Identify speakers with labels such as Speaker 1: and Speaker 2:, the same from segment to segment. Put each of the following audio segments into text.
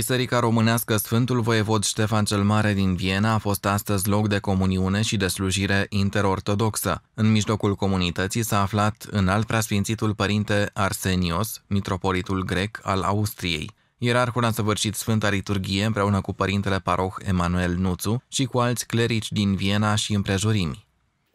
Speaker 1: Biserica românească Sfântul Voievod Ștefan cel Mare din Viena a fost astăzi loc de comuniune și de slujire interortodoxă. În mijlocul comunității s-a aflat alt preasfințitul părinte Arsenios, mitropolitul grec al Austriei. Ierarhul a săvârșit Sfânta Liturghie împreună cu părintele paroh Emanuel Nuțu și cu alți clerici din Viena și împrejurimi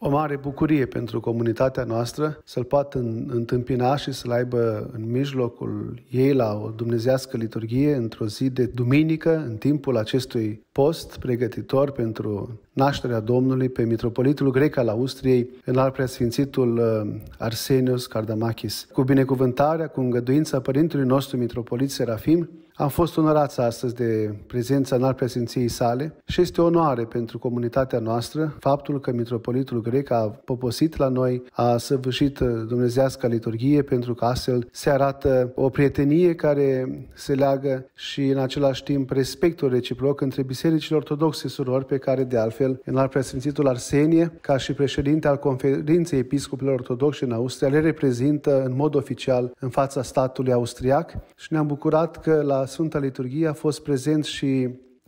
Speaker 2: o mare bucurie pentru comunitatea noastră să-l poată întâmpina și să-l aibă în mijlocul ei la o dumnezească liturghie într-o zi de duminică, în timpul acestui post pregătitor pentru nașterea Domnului pe Mitropolitul Grec al Austriei, în al preasfințitul uh, Arsenius Cardamachis. Cu binecuvântarea, cu îngăduința Părintelui nostru Mitropolit Serafim, am fost onorați astăzi de prezența în al prezenției sale și este o onoare pentru comunitatea noastră faptul că Mitropolitul Grec a poposit la noi, a săvârșit dumnezească liturghie pentru că astfel se arată o prietenie care se leagă și în același timp respectul reciproc între bisericile ortodoxe surori pe care de altfel în al preasfințitul Arsenie, ca și președinte al conferinței episcopilor ortodoxe în Austria, le reprezintă în mod oficial în fața statului austriac și ne-am bucurat că la Sfânta Liturghie a fost prezent și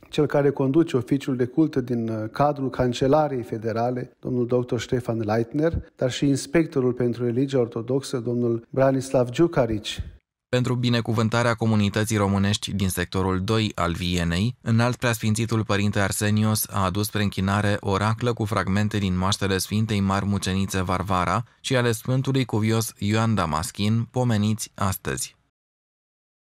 Speaker 2: cel care conduce oficiul de cult din uh, cadrul Cancelariei Federale, domnul dr. Ștefan Leitner, dar și inspectorul pentru religia ortodoxă, domnul Branislav Giucarici.
Speaker 1: Pentru binecuvântarea comunității românești din sectorul 2 al Vienei, înalt preasfințitul părinte Arsenios a adus spre închinare raclă cu fragmente din moaștele Sfintei marmucenițe Varvara și ale Sfântului Cuvios Ioan Damaschin, pomeniți astăzi.